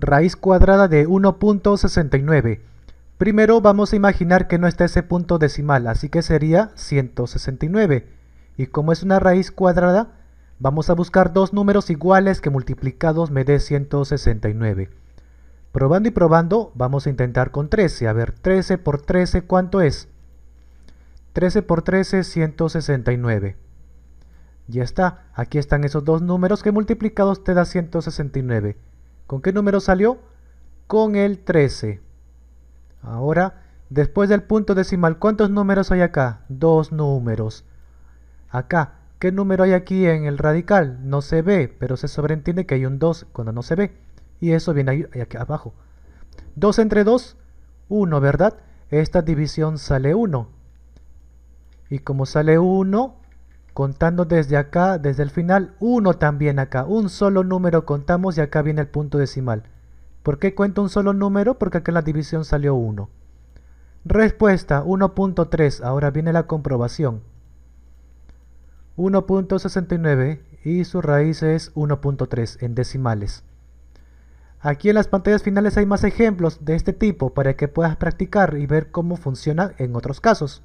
raíz cuadrada de 1.69. Primero vamos a imaginar que no está ese punto decimal, así que sería 169. Y como es una raíz cuadrada, vamos a buscar dos números iguales que multiplicados me dé 169. Probando y probando, vamos a intentar con 13. A ver, 13 por 13, ¿cuánto es? 13 por 13, 169. Ya está, aquí están esos dos números que multiplicados te da 169. ¿Con qué número salió? Con el 13. Ahora, después del punto decimal, ¿cuántos números hay acá? Dos números. Acá, ¿qué número hay aquí en el radical? No se ve, pero se sobreentiende que hay un 2 cuando no se ve. Y eso viene ahí, aquí abajo. 2 entre 2, 1, ¿verdad? Esta división sale 1. Y como sale 1, contando desde acá, desde el final, uno también acá, un solo número contamos y acá viene el punto decimal. ¿Por qué cuento un solo número? Porque acá en la división salió 1. Respuesta 1.3, ahora viene la comprobación. 1.69 y su raíz es 1.3 en decimales. Aquí en las pantallas finales hay más ejemplos de este tipo para que puedas practicar y ver cómo funciona en otros casos.